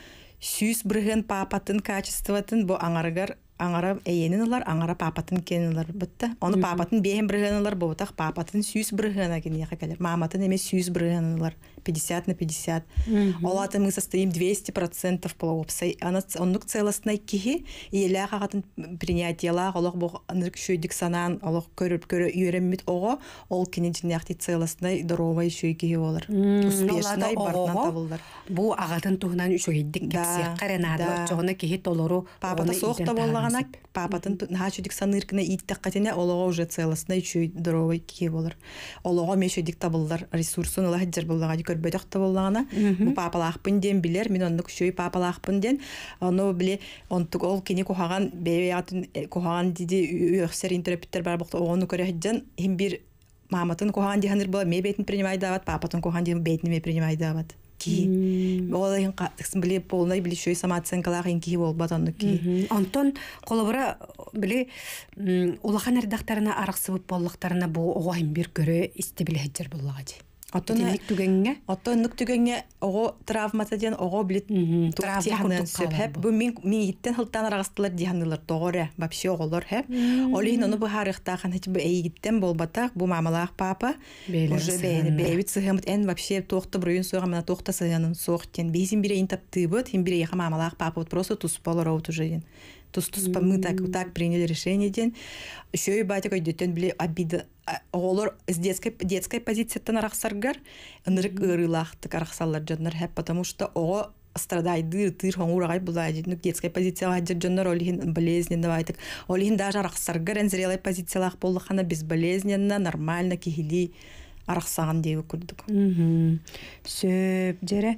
Speaker 2: сүйс бірген папатын качествотын бұ аңаргар аңара алар э, аңара папатын алар бітті оны папатын бехен брыгынылар бобутах папатын сүйіс сүйс брыгына кинеха келер маматын сүйіс сүйс алар 50 на 50 ол мы состоим 200 процентов полоопсай ана целостной кихи елі хагатын принятиела олар бұл нырк шүйдик санан олох көріп көрө үйренмит ого ол кине жинакти целостной здоровой шүйкихи болар успешный бартнан табылар бұл агатын туһунан үшөгиддик кепсек каранады жоғына кихи толору папата соохта болған Ана папатын наһа чудик саныр кына иттәккәтенә олого уже целостный чуй дровой ки болар. Олого меше дик табылдар ресурсын ала хаҗер булдыга дик көрбәдәк табыллагына. Бу папалах ден билер, мен аны күчөй папалах пинден. Аны биле онтук ол кине кохаган атын э, кохаган диде өксер интерпреттер бар бакта огону көрәһәҗен һәм бир маматын кохаган диһәнер була, мебетин принимай дават, папатын кохаган диһән бетин принимай дават ки олайын каттыксын биле полной биле еще и самооценкаларын ки бол батанны ки онтон колобора биле улахан эрдактарына
Speaker 1: арыксыбып бұл бу огойн бир көрө исте биле хеджер буллага Оттоннык
Speaker 2: түгәнгә? Оттоннык түгәнгә ого травмата дигән ого билет травма сөп бу мин мин иттен хылтан арагыстылар дигәннәр тогыры вообще оголар һәп. Олин аны бу харыкта хан хәч бу әйгиттен болбатак бу мамалах папа уже бәйне бәйбит сыгым эн вообще тохты бруен сыгым на тохта сыгынын сохтен бизин бире ин тапты бут хим бире яха мамалах папа вот просто тус полора вот уже тус тус мы так так приняли решение ден. Ещё и батя койдетен били обида Ә, олар с детской детской позиции танарахсаргар нырык ырылахтык арахсаллар жаннар хэп потому что ого страдайды тыр хоңурагай булайды ну детская позицияга жаннар олихин болезненно айтык олихин даже арахсаргар эн зрелой позициялах боллахана безболезненно нормально кихили арахсаган дейбе көрдүк
Speaker 1: сөп жере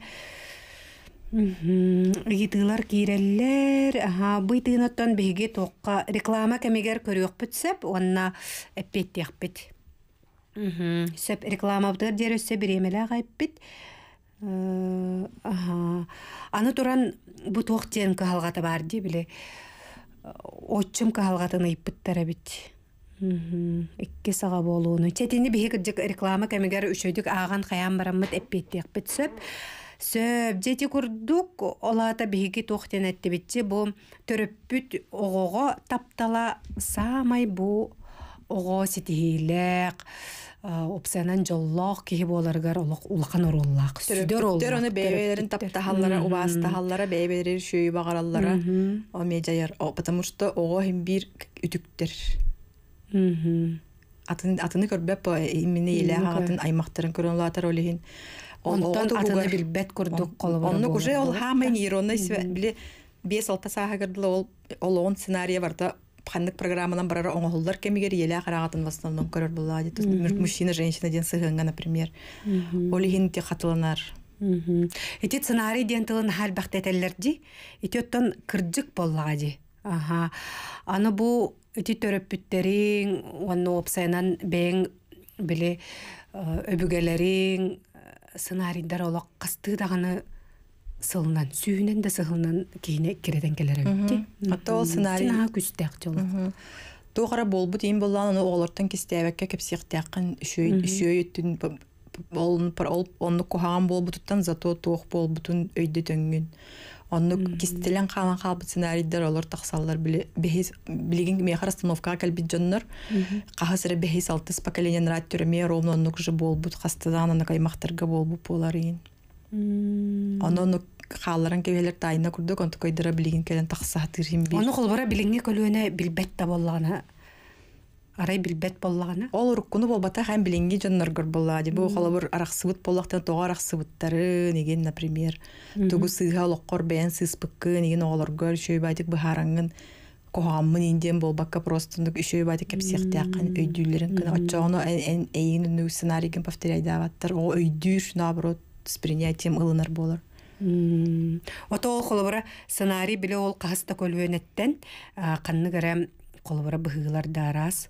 Speaker 1: Игитылар киреллер, аха, быйтыынаттан беге тоққа реклама кәмегер көрөкпүт сәп, онна әппет яқпет. Сәп реклама бұдыр дер өссе біремелі бит. Аха, аны туран бұ тоқ тен бар де біле. Отчым кағалғатын айппыттары бит. Икке саға болуыны. Чәтені беге реклама кәмегер үшөйдік аған қаян бараммыт әппет яқпет сәп сөп сөбдети курдук олата биһиги туохтенэттибитчи бу төрөппүт оғоға таптала саамай бу оғо ситиилек опсанан жоллоох киһи буоларгар олох улахан оруллаах
Speaker 2: сүдөр олдор ону бээбелерин таптахаллара убаастахаллара бээбелери шүй багараллара омежаяр потому что ого хим бир үтүктер атыны көрбөп имени илээх атын аймактарын көрөнлаатар олихин онтон атыны билбет курдук бар уже ол хамы нейронный биле бес алты сааха кирдила ол сценарий сценария барда ханнык программанан барар оңохуллар кемигер еле карагатын в основном көрөр булла мужчина женщина ден сыгынга например ол те хатыланар
Speaker 1: эти сценарий ден тылын халбактетеллер ди эти оттон аны бу эти төрөппүттериң онно опсайнан бэң биле э, өбүгелериң сценарийдер олоқ қасты дағаны сылынан сүйінен да сылынан кейіне кереден келер әбетті. Ата ол сценарий. Сен аға күстіяқ жолы.
Speaker 2: Тоғара болбут ен болан оны оғылыртын кестіябәкке кепсиқтияққан үшөйеттін онну олып онны болбутуттан зато туох болбутун өйді төңген. Онны кистелен хаман хаб сценарийдер олар тахсаллар биле бехис билеген ме харастановка кел бит дөннөр. Кахасыр бехис алты поколениен рад төрме ровно онны күже бол бут хастадан аны кай махтарга бол бу поларын. Онны халларын кебелер тайна күрдөк онтукойдыра билеген келен тахса хатырым би. Онны хол бара билеген көлөне билбет та боллана. арай билбет боллагана ол уруккуну болбата хам билинги жонноргор болла ди бу холобур арахсыбыт боллактан тоо арахсыбыттары неген например тугу сыйга олоккор бен сыспыккы неген оголоргор шөйбайтик быхараңын кохаммын инден болбакка простундук үшөйбайтик кепсехтиаккан өйдүүлөрүн кына отчоону э, э, эйин сценарийгин повторяйдаабаттар о өйдүү наоборот с принятием ылынар болор Ото ол холобура
Speaker 1: сценарий биле ол каста көлбөнеттен канны кара холобура быхыылар даарас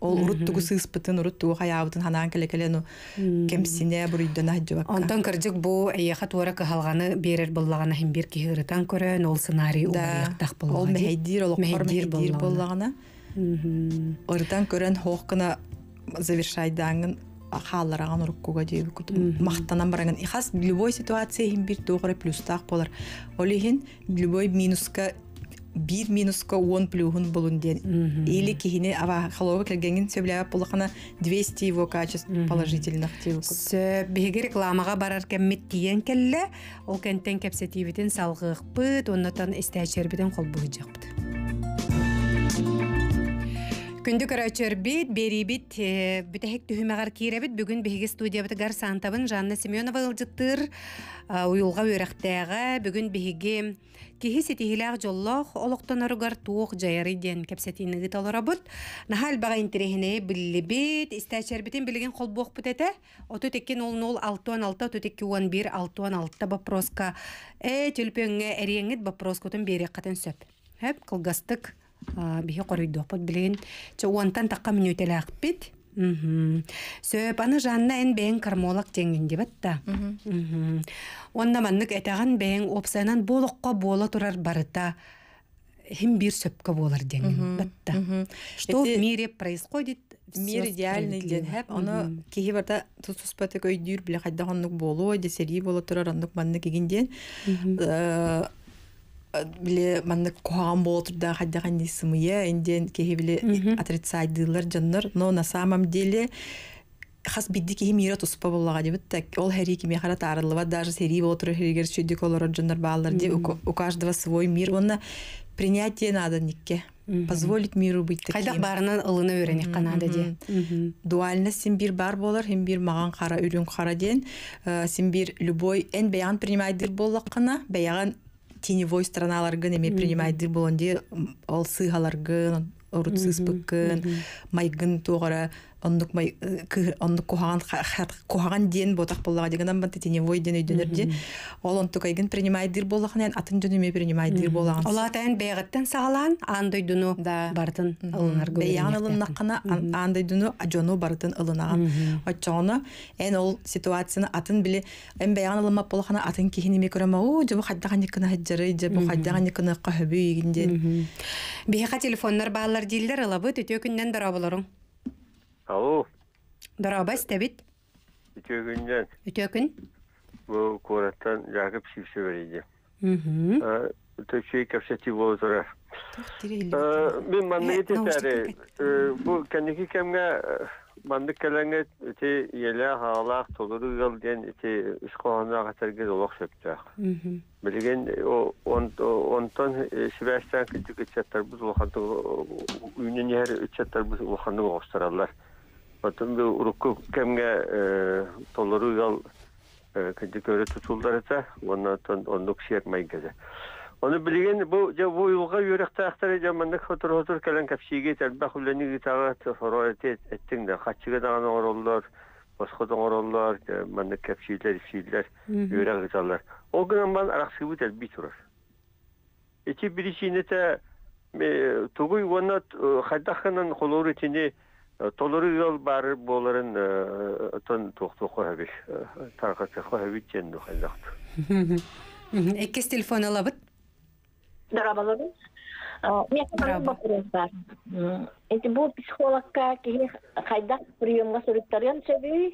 Speaker 2: ол уруттугу сыыспытын уруттугу хаябытын ханаан келекелену
Speaker 1: кемсине
Speaker 2: буруйдана хаджыбакка онтон кырдьык бу эйеха туора
Speaker 1: кыхалганы берер быллагана химбир кихырытан көрөн ол сценарий улаяктах буллага ол мехейдир ол мехейдир буллагана
Speaker 2: ырытан көрөн хоох кына завершайдаңын хаалараган уруккуга дээби мактанан бараган ихас любой ситуация химбир туогора плюстаах болар ол ихин любой минуска бир минуска он плюгун булун ден. Или кихине ава халова кергенген сөбля полахана 200 его качеств положительных тиук. Сө беге рекламага барар кем тиен келле,
Speaker 1: ол кенттен кепсетивитин салгыгпыт, оннотан истәчербитен кол you. Күндү көрәчер бит, бери бит, э, бүтәһек түһүмәгәр бүгін Бүген биһиге студиябыт гар сантабын Жанна Семенова ылжыттыр. Э, уюлга ұйылға бүгүн бүгін киһи сетиһиләг жоллох олоқтон оругар туох жайары диен кепсетини гыталарабыт. Нахал бага интерехине билли бит, истәчер битен оту Э, сөп. Хэп, кылгастык бихи коройдуохпут билигин уонтан такка мүнүтелээкпит сөп аны жанна эн бээн кармолак теңиндибат да онна маннык этаган бээн опсанан болокко бола турар барыта хим бир сөпкө
Speaker 2: болар деңин батта что в мире происходит мир идеальный ден хэп оно кихи барда тусуспатык өйдүр биле кайда хоннук болоо десери боло турар оннук манны кигинден биле манны да болотурда хайдаган сымыя инден кеһи биле отрицайдылар жаннар но на самом деле хас бидди кеһи мира туспа боллага дебиттек ол хэри кими хара таарылыва даже сери болотур херигер чүдик олорор жаннар баалар де у каждого свой мир онна принятие надо никке позволить миру быть таким. Кайдак баарынан ылына өрәне канада де. дуальность сен бир бар болар, һәм бир маган кара үрүң кара ден, э, сен бир любой эн бәян принимайдыр боллак кана бәяган теневой страналаргын эме принимайды болон де ол сыыгаларгын орутсыыспыккын майгын туугара оннук май э, оннук кухаган кухаган ден ботак боллага деген амбан тетеневой ден өйдөнөр де ол онтукайгин принимай дир боллаган эн атын жөнүмө принимай дир боллаган
Speaker 1: олатайын бэйгаттан сагалаан андойдуну
Speaker 2: бартын ылынар бэйян ылыннаккана андойдуну жону бартын ылынаган отчоону эн ол ситуацияны атын били эн бэйган ылымап боллагана атын кихиниме көрөм о жобу хаддаган никына хаджары жобу хаддаган никына кахөбүй игинде
Speaker 1: бэйга телефоннор баалар диилдер ылабы төтө күннен дарабыларың Алло. Дорабас тәбит.
Speaker 3: Үтөкүндән. Үтөкүн. Бу кораттан Якып Сивсе бериде. Мм. Төчөй Мен манны Бұл манны те елі толыры те он онтон бұл Batın bir urukku kemge e, tolları uygal kıncı e, köre tutuldular etse ondan onluk şey yapmayın geze. Onu bilgen bu bu yılga yürekte aktar jamanlık hotur hotur kelen kapşige terbak ulani gitagat forayet ettin de kaçıga da ana orollar başka da orollar manlık yürek O gün ben araksı Толору ел бар боларын тон тоқты қойабиш. Тарқаты қойабит женді қайдақты.
Speaker 1: Экес телефон алабыт? Дарабалабыт.
Speaker 2: Эти бұл психологка кейі қайдақ приемға сұрыттарған сөбі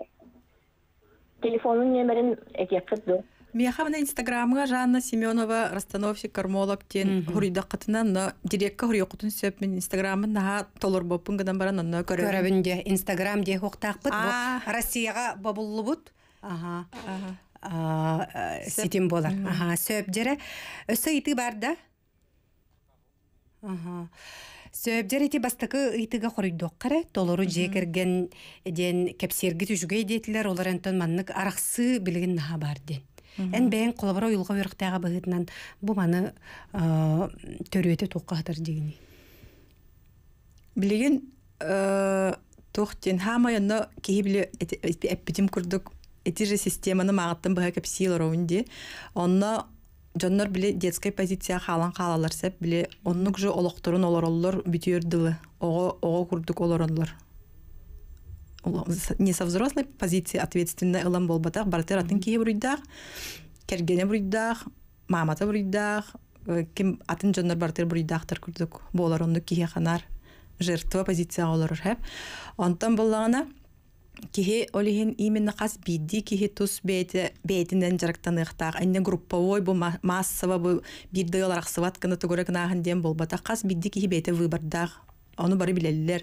Speaker 2: телефонын немерін әке қыдды мен инстаграмга Жанна Семенова расстановщик кармолог тен хурида кытына но дирекка хури окутун сөп мен инстаграмын наха толор бопун гынан баран онно көрөбүн. Көрөбүн де инстаграм де Россияға Россияга
Speaker 1: бабуллубут. Ага.
Speaker 2: Сетим болар.
Speaker 1: Ага, сөп жере. Өсө ити бар да. Ага. сөбдер эти бастакы ыйтыга хоройдоккара Толыру жекерген ден кепсерги түшүгэй дейтилер олар антон маннык араксы билген наха бар ден эн бээн колобора уйулга өріқтайға бұғытынан, бу маны төрүөтө туккахтар дигини
Speaker 2: билигин тухтин хамайонно кихибили эппитим курдук эти же системаны мағыттын быһа кепсилароунди онно Жоннор биле детская позиция халан қалалар сеп биле оннук же олохторун олороллор бүтүөрдылы ого ого курдук олороллор не со взрослой позиции ответственная ылан болбатах бартератын кие буруйдах кергене буруйдах маамата буруйдах э, ким атын жондор бартер буруйдахтар курдук болар онду кие ханар жертва позиция олорор хэп онтон боллагана киһи олиһин именно хас бидди киһи тус бейте бейтинен жарактаныхтаах анне групповой бу массово бу бирдыаларах сыват кына төгөрөк дем болбата хас бидди киһи бейте выбордаах оны бары билеллер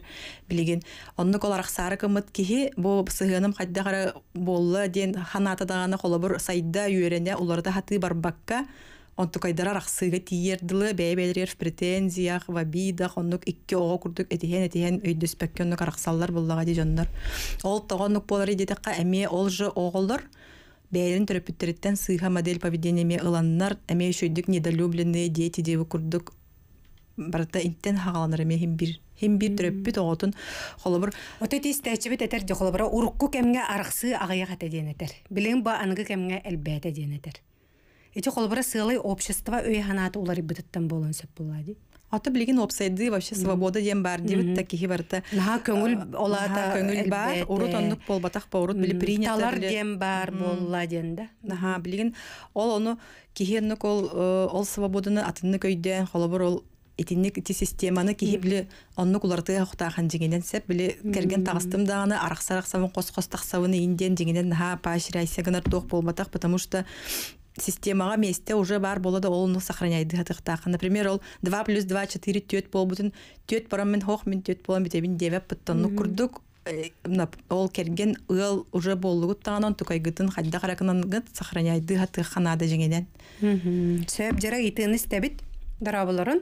Speaker 2: билигин онны кол сары кымыт кихи бу сыгыным хадда хара болла ден ханата даганы холобур сайда үйрене уларда хаты барбакка онту кайдара рахсыга тиердылы бәйбәлер в претензия в обидах оннук икки ого курдук этиһен этиһен өйдөспөккө оннук арахсаллар буллага ди ол тогоннук болар идетекка эми ол же оголор бәйрин төрөпүттүрүттен сыйха модель поведения ме ыланнар эме шөйдүк недолюбленные дети деп курдук барта интен хагаланыр эме бир химби төрөппүт оотун холобур ото тиистэчибит этер же холобура
Speaker 1: урукку кемге арахсы агаяк эте диэнетер билиң ба аныгы кемге элбээте диэнетер эти холобура сыылай общество өй ханаты улар ибытыттан болон сөп
Speaker 2: буллади Ата билген опсайды вообще свобода дем бар дебит таки хибарта. Наха көңүл э, олата көңүл бар, урут ондук бол батак ба урут били принято. Талар дем бар болла денде. Наха билген ол оны кихенник ол э, ол свободаны атынны көйден холобор ол итинник ти системаны киһибле онну куларты хан жигенен сеп биле керген тагыстым дааны арахсарах савын кос-кос таксавыны инден жигенен ха пааширайса гынар тох потому что системаға месте уже бар болады ол ну сохраняйды хатыктах например ол два плюс два четыре төт болбутун төт барам мен хох мен төт болам битебин девеп ну курдук э, ол келген ыл уже боллугут тагынан тукайгытын хадда каракынан гыт сохраняйды хаты ханада
Speaker 1: сөп
Speaker 2: жара итыны истебит дарабыларын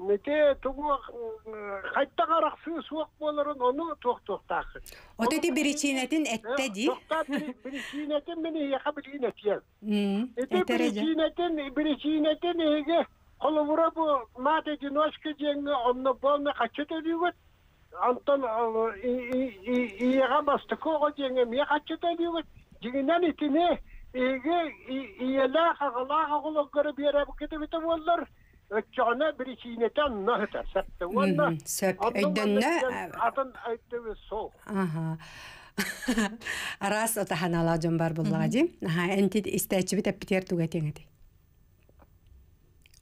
Speaker 3: Мете тугу кайтта караксы суук болорун ону токтоктакы. Ото те беричинетин э, этте ди. Токта беричинетин мени яка билинет ел. Эте бири беричинетин эге колобура бу мате диночка жеңге онно болна качета дийбет. Антон э, ияга бастыкого жеңге мия качета дийбет. Жигинен итине эге иела хагалага кулок көрүп береб кетебите болдор. Өтчөне бир чинетен нахта сәпте уанна. Сәп әйдәнне атын әйтте со.
Speaker 1: Аха. Арас отаханала бар буллага ди. Аха, энти истәчибе тәптер туга теңәди.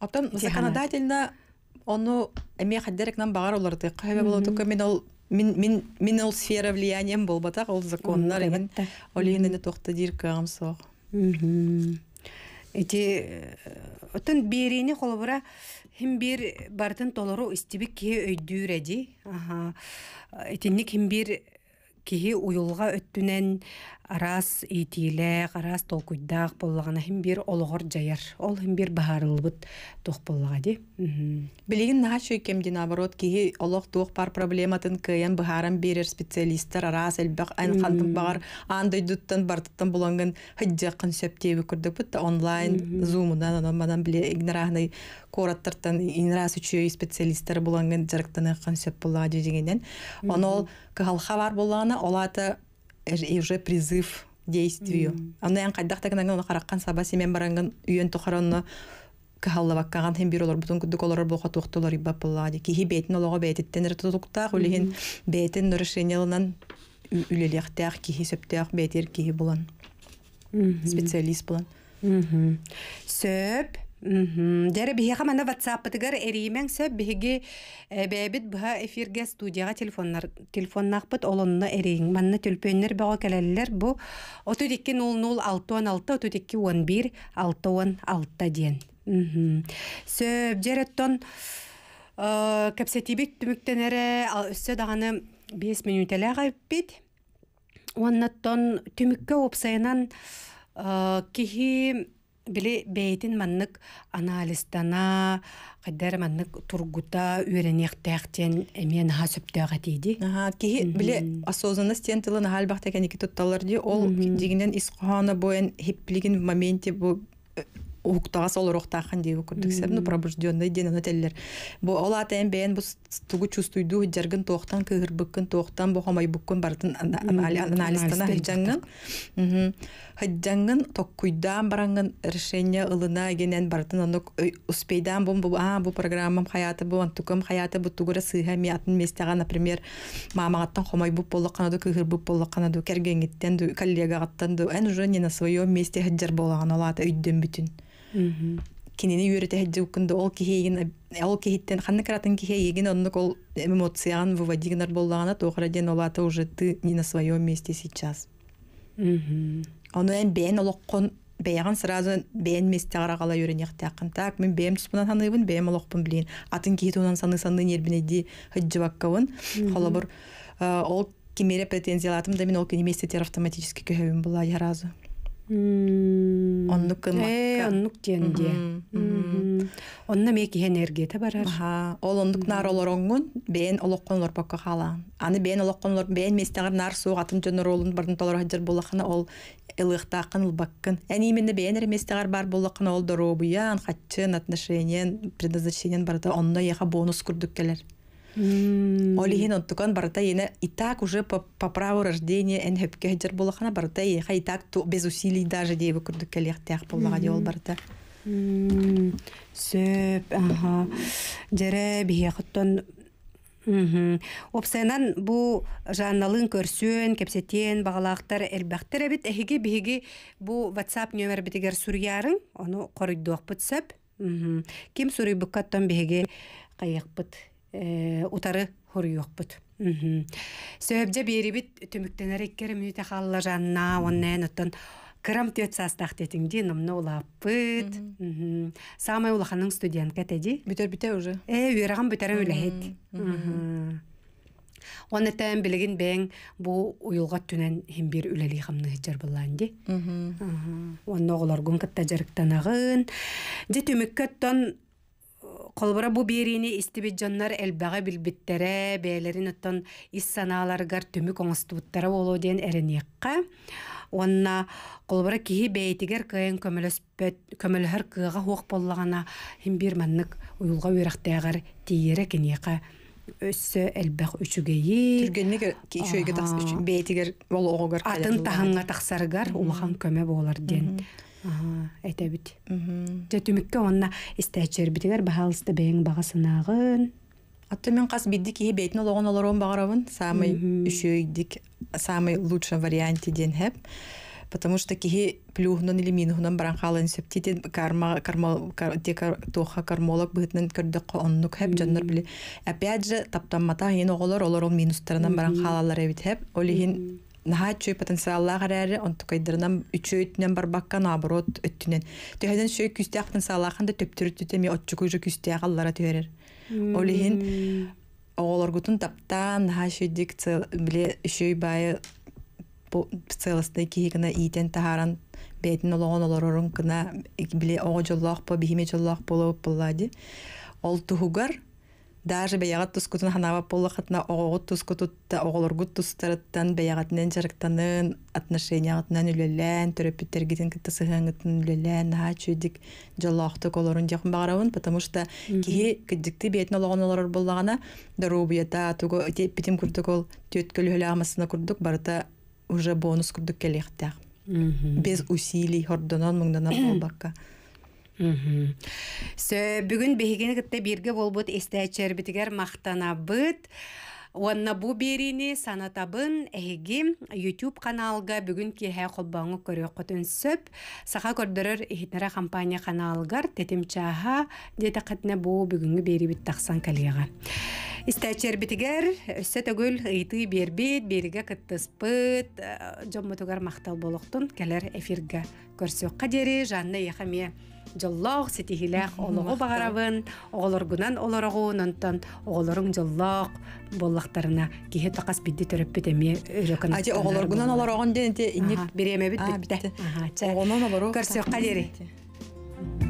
Speaker 2: Атам законодательно ону эме хаддерек нам багар улар ди. Кайбе болот ко мен ол мин мин мин ол сфера влиянием булбатак ул законнар ин. Олине не тохта дир кагым сок. Ити
Speaker 1: отын берине холбура хим бир бартын толору истибик кие өйдүүрэди. Ага. Итинник хим бир киһи уйулга өттүнен рас итиле арас толкуйдаах боллагана хим бир ологор жаяр ол хим бир баарылбыт туох боллага ди
Speaker 2: билигин наха чөйкемди наоборот киһи олох тох пар проблематын кыйан быхаран берер специалисттер араас бар, айн хантыбагар аан дойдуттан бартыттан буланган концепти сөптеби күрдүкбүт онлайн зумунан анан манан биле игнарахны кораттартан инрас үчөй специалисттер буланган жарыктан концепт сөп боллага дегенен он ол кыхалха бар боллана олаты уже призыв действию. Аны ян кайдах тагынан оны караккан саба семен баранган үйөн тухаронно кахаллабаккаган хем бир олор бутун күдүк олор болха туктолор ибаппыллаади кихи бейтин олого бейтиттенер тутуктаах үлихин бейтин нарушениялынан үлелехтеах кихи сөптеах бейтер кихи булан специалист булан сөп
Speaker 1: Дәрі бігі қамана ватсаппытыгар әримен сөп бігі бәбіт бұға эфирге студияға телефоннар телефоннақпыт олонны әриң манны төлпөннер баға кәләлілер бұ 32-00-616-32-11-616 ден. Сөп түміктен әрі дағаны 5 біле бейтин маннык анализтана кайдар маннык тургута үйренехтеактен
Speaker 2: эмен ха дейді. тийди біле биле осознанность тен тылын халбахтакеники тутталар ол дигинен искохона боен хиппилигин в моменте бу ухтага сол рохтахан дей көрдік сәб ну пробужденный ден ана теллер бу ола тен бен бу тугу чувствуйду жаргын тоқтан кыгыр быккын тоқтан бу хамай буккын бартын анализтана хыджаңгын мхм хыджаңгын tokkуйдан барангын решение ылына генен бартын оно успейдан бу бу а бу программам хаяты бу антукам хаяты бу тугура сыха миятын местяга например мамагаттан хамай буп боллак канаду кыгыр буп боллак канаду кергениттен коллегагаттан ду эн уже не на своем месте хыджар болаган олаты үйдөн бүтүн кинини үйрөтэһэдди уккунда ол киһиигин ол киһиттен ханна каратын киһиигин оннук ол эмоциян выводигинар боллагана туохара ден олата уже ты не на своем месте сейчас ону эн бээн олоккон бэйаган сразу бээн месте арагала үйрөнехтэаккын так мен бээм туспунан саныыбын бээм олокпун билиин атын киһи туунан саны саны нербинеди хыджыбаккабын холобур э, ол кимере претензиялатым да мен ол кинеместетер автоматически көһөбүн була сразу оннуккын оннук диэнди онна меки энергията барар ол оннук нар олороңгун бээн олоккон олорпокко хаалаан аны бээн олоккон олор бээн местеңер нар суук атын жөнөр олун бардын толорожар булахана ол ылыхтаакын ылбаккын эни именно бээнер местеңер бар булахана ол доробуян хатчын отношениен предназначениен барда онно яха бонус курдук келер Олихин оттукан барата ене и уже по, по праву рождения энхепке хеджер болахана барата еха и то без усилий даже дейбі күрдік кәлехтях болаға де ол барата.
Speaker 1: Сөп, аха. Дере бие құттон Опсайнан бу жанналын көрсөн, кепсетен, бағалақтар, әлбәқтер әбіт, әхеге біхеге бу WhatsApp нөмір бітігер сүріярын, оны қорыйдуақ бұтсап. Кем сүрі бұққаттан біхеге қайық бұт? Э, утары хоруйокпут сөбже берибит төмүктенереккер мүнүте жанна оннен оттон кырам төт састах тетиңди номно улаппыт самая улаханың студентка теди бүтөр бүтө уже э үйраган бүтерем үлехет Оны тәм білігін бәң бу уйылга түнен хембер үләлі қамны хетчер болған де. Оны оғылар күн кітті жарықтанағын. Де төміккеттен Қолбыра бұ берені істебет жаннар әлбәға білбеттері, бәлерін ұттан иссаналарғар түмік қоңыстыбыттары олу ден әрінеққа. Онна қолбыра кейі бәйтігер көйін көмілігір кыга хоқ боллағана химбір мәннік ұйылға өріқтәғар тейері кенеққа өссө элбэх үчүгейи түргеннеге кичөйге тахс
Speaker 2: бейтигер болоогор атын тағанға
Speaker 1: тахсаргар улахан көмө болар ден этэбит төтүмүккө
Speaker 2: онна истээчербитигер баалысты бэйин бага сынаагын Атты мен қас бидді кейі бәйтін олоғын оларон бағарабын, самый үшөйдік, самый лучший варианте ден хэп. Потому что кейі плюхнан или минхнан баран қалын сөптетен карма, карма, тоха кармолог бұғытнан көрді қоннук хэп, жаннар білі. Опять же, таптанмата хен оғылар олар минустарынан баран қалалар әбіт хэп. Олеген наһааччүй потенциаллаах эрээри онтукайдырынан үчөөтүнөн барбакка наоборот өттүнен төһөдөн сүй күстээх потенциаллааханда төптүрүттүтеми отчукуйжу күстээх аллара түһэрер олиһин таптан таптаан наһаачүйдик биле үшүй баы целостный киһигина иитен таһааран бээтин олоҕон олорорун кына биле оҕо жоллоохпо биһиме жоллоохпо даже бәйәғәт тускутун ханабап боллахатына оғоғут тускутутта оғолоргут тустарыттан бәйәғәтінен жарыктанын отношениягытынан үлелән төрөпүттергитин кыттасыхаңытын үлелән наха чүйдик жолоохту колорун жакын багарабын потому что кихи кыддикти биетин олоғон олорор дару дарубуята туго теппитим курдук ол амасына курдук барыта уже бонус курдук келехтяах без усилий хордонон муңдонон <clears throat> болбакка Сө
Speaker 1: бүгін бехиген кытта бирге болбут бітігер мақтана бұд. Уанна бұ берені санатабын эһиги YouTube каналга бүгін киһэ холбаңы көрі құтын сөп саха көрдөрөр компания каналгар тетимчаха дете кытне бұ бүгінгі бері таксан коллега. Истәчер битигер өссө бербет, ыйты бербит бериге кыттыспыт мақтал мактал болықтың келер эфирге көрсөк қадері, жанны яхамия жоллоох ситихилээх олого багарабын оголоргунан онтон оголоруң жоллоох киһи тақас бидди төрөппүт эми өрөкөн ати оголоргунан олорогон битте